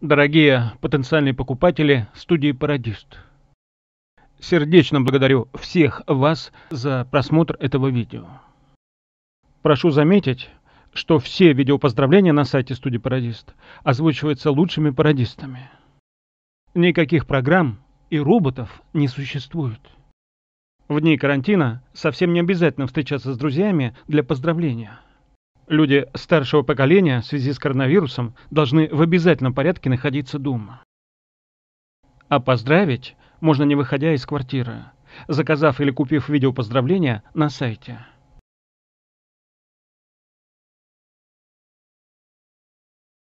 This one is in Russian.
Дорогие потенциальные покупатели студии Парадист. Сердечно благодарю всех вас за просмотр этого видео. Прошу заметить, что все видеопоздравления на сайте студии Парадист озвучиваются лучшими пародистами. Никаких программ и роботов не существует. В дни карантина совсем не обязательно встречаться с друзьями для поздравления – Люди старшего поколения в связи с коронавирусом должны в обязательном порядке находиться дома. А поздравить можно не выходя из квартиры, заказав или купив видео поздравления на сайте.